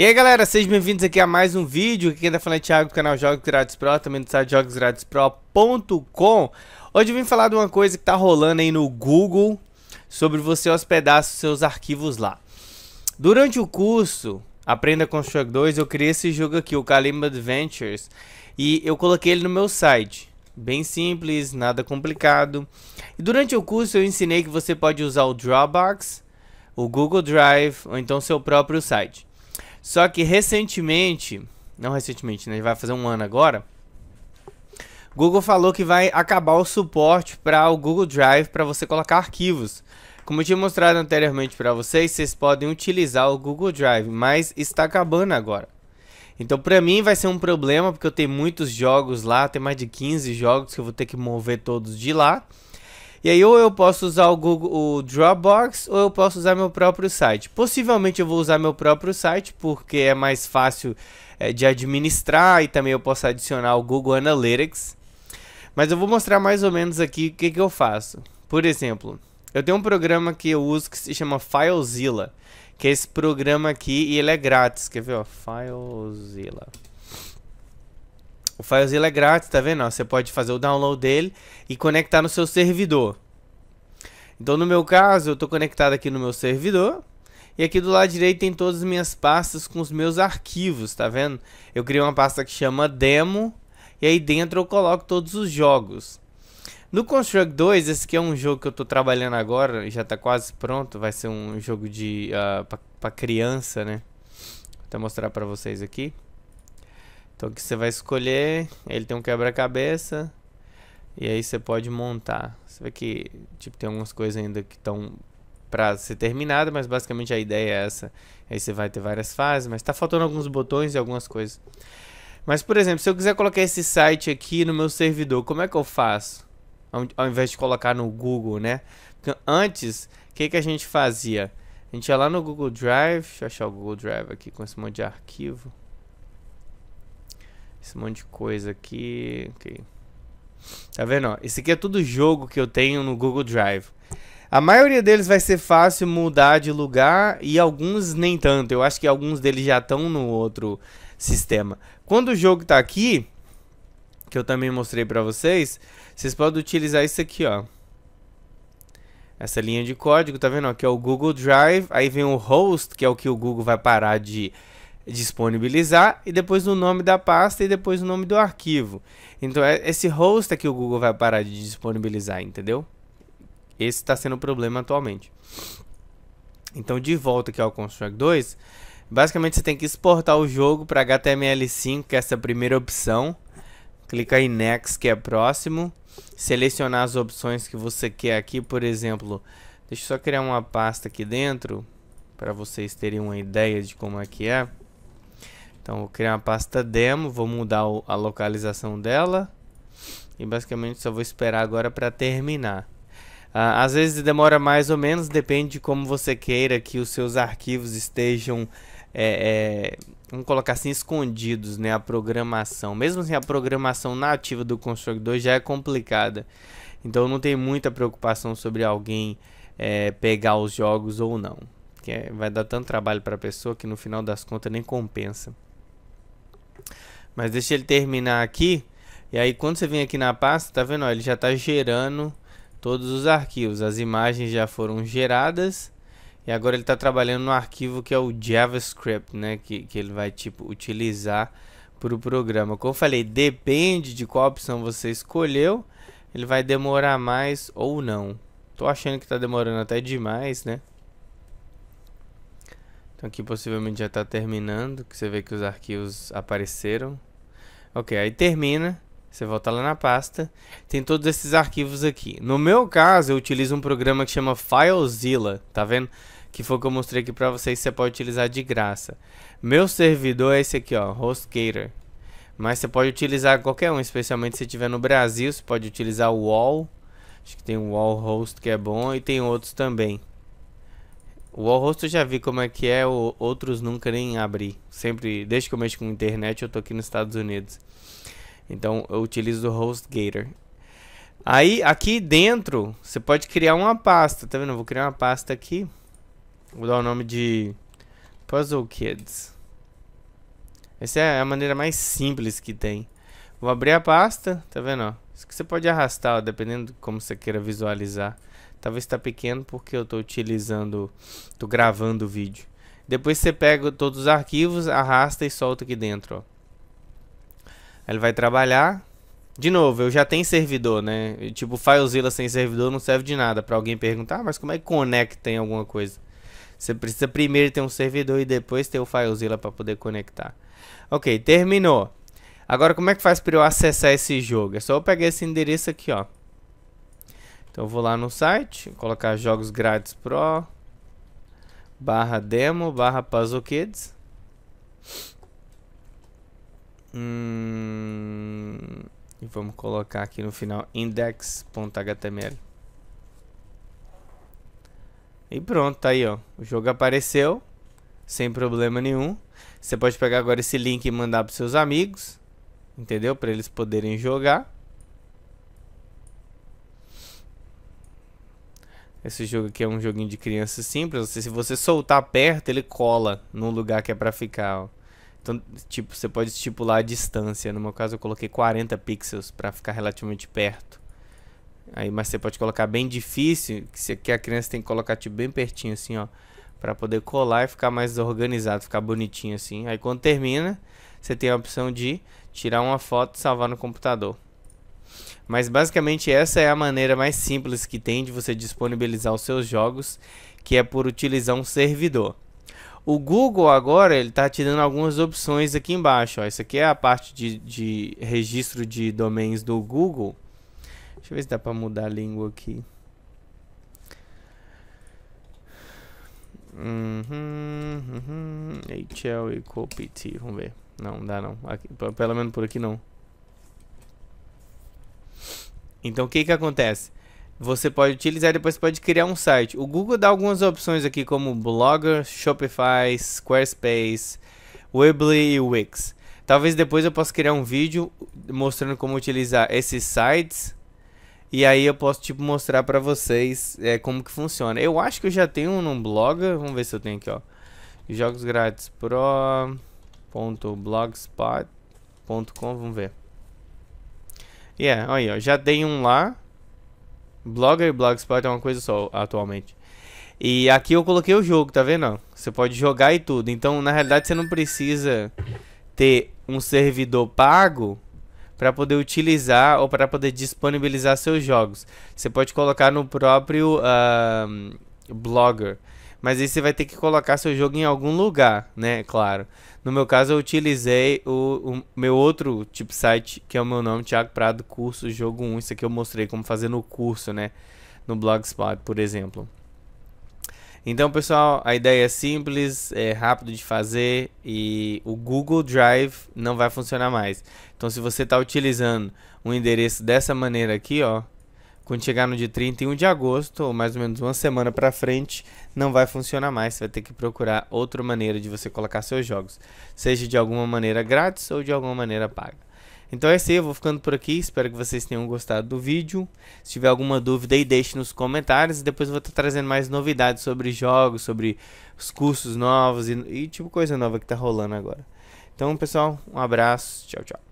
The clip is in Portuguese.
E aí galera, sejam bem-vindos aqui a mais um vídeo, aqui quem tá falando é Thiago do canal Jogos Grátis Pro, também do site jogosgratispro.com Hoje eu vim falar de uma coisa que tá rolando aí no Google, sobre você hospedar seus arquivos lá Durante o curso, Aprenda Construct 2, eu criei esse jogo aqui, o Kalimba Adventures E eu coloquei ele no meu site, bem simples, nada complicado E durante o curso eu ensinei que você pode usar o Dropbox, o Google Drive ou então seu próprio site só que recentemente, não recentemente, né? Vai fazer um ano agora. Google falou que vai acabar o suporte para o Google Drive para você colocar arquivos. Como eu tinha mostrado anteriormente para vocês, vocês podem utilizar o Google Drive, mas está acabando agora. Então, para mim vai ser um problema, porque eu tenho muitos jogos lá, tem mais de 15 jogos que eu vou ter que mover todos de lá. E aí ou eu posso usar o Google o Dropbox ou eu posso usar meu próprio site. Possivelmente eu vou usar meu próprio site porque é mais fácil é, de administrar e também eu posso adicionar o Google Analytics. Mas eu vou mostrar mais ou menos aqui o que, que eu faço. Por exemplo, eu tenho um programa que eu uso que se chama FileZilla, que é esse programa aqui e ele é grátis. Quer ver? Ó, FileZilla. O FileZilla é grátis, tá vendo? Você pode fazer o download dele e conectar no seu servidor. Então, no meu caso, eu estou conectado aqui no meu servidor. E aqui do lado direito tem todas as minhas pastas com os meus arquivos, tá vendo? Eu criei uma pasta que chama Demo. E aí dentro eu coloco todos os jogos. No Construct 2, esse aqui é um jogo que eu estou trabalhando agora, já está quase pronto, vai ser um jogo de uh, ah, para criança, né? Vou até mostrar para vocês aqui. Então aqui você vai escolher, ele tem um quebra-cabeça e aí você pode montar. Você vê que tipo, tem algumas coisas ainda que estão para ser terminada, mas basicamente a ideia é essa. Aí você vai ter várias fases, mas está faltando alguns botões e algumas coisas. Mas, por exemplo, se eu quiser colocar esse site aqui no meu servidor, como é que eu faço? Ao invés de colocar no Google, né? Porque antes, o que, que a gente fazia? A gente ia lá no Google Drive, deixa eu achar o Google Drive aqui com esse monte de arquivo. Esse monte de coisa aqui. Okay. Tá vendo? Ó? Esse aqui é tudo jogo que eu tenho no Google Drive. A maioria deles vai ser fácil mudar de lugar e alguns nem tanto. Eu acho que alguns deles já estão no outro sistema. Quando o jogo tá aqui, que eu também mostrei para vocês, vocês podem utilizar isso aqui, ó. Essa linha de código, tá vendo? Aqui é o Google Drive, aí vem o host, que é o que o Google vai parar de disponibilizar e depois o nome da pasta e depois o nome do arquivo. Então é esse host aqui é que o Google vai parar de disponibilizar, entendeu? Esse está sendo o problema atualmente. Então de volta aqui ao Construct 2, basicamente você tem que exportar o jogo para HTML5, que é essa primeira opção. Clica em Next, que é próximo. Selecionar as opções que você quer aqui, por exemplo, deixa eu só criar uma pasta aqui dentro para vocês terem uma ideia de como é que é. Então, vou criar uma pasta demo, vou mudar o, a localização dela. E basicamente só vou esperar agora para terminar. Ah, às vezes demora mais ou menos, depende de como você queira que os seus arquivos estejam... É, é, vamos colocar assim, escondidos, né? A programação. Mesmo assim, a programação nativa do construtor já é complicada. Então não tem muita preocupação sobre alguém é, pegar os jogos ou não. Que é, vai dar tanto trabalho para a pessoa que no final das contas nem compensa. Mas deixa ele terminar aqui. E aí quando você vem aqui na pasta, tá vendo? Ó, ele já está gerando todos os arquivos. As imagens já foram geradas. E agora ele está trabalhando no arquivo que é o JavaScript, né? Que, que ele vai tipo utilizar para o programa. Como eu falei, depende de qual opção você escolheu, ele vai demorar mais ou não. Tô achando que está demorando até demais, né? Então aqui possivelmente já está terminando, que você vê que os arquivos apareceram. Ok, aí termina, você volta lá na pasta, tem todos esses arquivos aqui. No meu caso, eu utilizo um programa que chama FileZilla, tá vendo? Que foi o que eu mostrei aqui para vocês, você pode utilizar de graça. Meu servidor é esse aqui, ó, HostGator. Mas você pode utilizar qualquer um, especialmente se estiver no Brasil, você pode utilizar o Wall. Acho que tem o Wall Host que é bom e tem outros também. O rosto já vi como é que é, o, outros nunca nem abri. Sempre, desde que eu mexo com internet, eu tô aqui nos Estados Unidos. Então eu utilizo o HostGator. Aí aqui dentro você pode criar uma pasta, tá vendo? Eu vou criar uma pasta aqui. Vou dar o nome de Puzzle Kids. Essa é a maneira mais simples que tem. Vou abrir a pasta, tá vendo? Ó? Isso que você pode arrastar, ó, dependendo de como você queira visualizar. Talvez está pequeno porque eu estou utilizando, estou gravando o vídeo. Depois você pega todos os arquivos, arrasta e solta aqui dentro. Ó. Ele vai trabalhar. De novo, eu já tenho servidor, né? Tipo, FileZilla sem servidor não serve de nada. Para alguém perguntar, ah, mas como é que conecta em alguma coisa? Você precisa primeiro ter um servidor e depois ter o FileZilla para poder conectar. Ok, terminou. Agora, como é que faz para eu acessar esse jogo? É só eu pegar esse endereço aqui, ó. Então eu vou lá no site, colocar jogos grátis pro barra demo barra puzzle kids. Hum, e vamos colocar aqui no final index.html. E pronto, tá aí ó. O jogo apareceu sem problema nenhum. Você pode pegar agora esse link e mandar para seus amigos, entendeu? Para eles poderem jogar. Esse jogo aqui é um joguinho de criança simples. Se você soltar perto, ele cola no lugar que é pra ficar, ó. Então, tipo, você pode estipular a distância. No meu caso, eu coloquei 40 pixels pra ficar relativamente perto. Aí, mas você pode colocar bem difícil, que, que a criança tem que colocar tipo, bem pertinho assim, ó. Pra poder colar e ficar mais organizado, ficar bonitinho assim. Aí quando termina, você tem a opção de tirar uma foto e salvar no computador. Mas basicamente essa é a maneira mais simples que tem de você disponibilizar os seus jogos, que é por utilizar um servidor. O Google agora ele está te dando algumas opções aqui embaixo. Ó. Essa aqui é a parte de, de registro de domains do Google. Deixa eu ver se dá para mudar a língua aqui. Uhum, uhum. HL uhum. e Copy Vamos ver. Não, não dá não. Aqui, pelo menos por aqui não. Então o que, que acontece? Você pode utilizar e depois pode criar um site. O Google dá algumas opções aqui como Blogger, Shopify, Squarespace, Weebly e Wix. Talvez depois eu possa criar um vídeo mostrando como utilizar esses sites. E aí eu posso tipo mostrar para vocês é, como que funciona. Eu acho que eu já tenho um num blogger. Vamos ver se eu tenho aqui, ó. Jogos grátis pro.blogspot.com, vamos ver. Yeah, aí, ó. Já dei um lá. Blogger e Blogspot é uma coisa só atualmente. E aqui eu coloquei o jogo, tá vendo? Você pode jogar e tudo. Então, na realidade, você não precisa ter um servidor pago para poder utilizar ou para poder disponibilizar seus jogos. Você pode colocar no próprio uh, Blogger. Mas aí você vai ter que colocar seu jogo em algum lugar, né? Claro. No meu caso, eu utilizei o, o meu outro tipo site, que é o meu nome, Thiago Prado, curso jogo 1. Isso aqui eu mostrei como fazer no curso, né? No Blogspot, por exemplo. Então, pessoal, a ideia é simples, é rápido de fazer e o Google Drive não vai funcionar mais. Então, se você está utilizando um endereço dessa maneira aqui, ó, quando chegar no dia 31 de agosto, ou mais ou menos uma semana para frente, não vai funcionar mais. Você vai ter que procurar outra maneira de você colocar seus jogos, seja de alguma maneira grátis ou de alguma maneira paga. Então é isso aí, eu vou ficando por aqui, espero que vocês tenham gostado do vídeo. Se tiver alguma dúvida aí, deixe nos comentários. Depois eu vou estar trazendo mais novidades sobre jogos, sobre os cursos novos e, e tipo coisa nova que tá rolando agora. Então, pessoal, um abraço, tchau, tchau.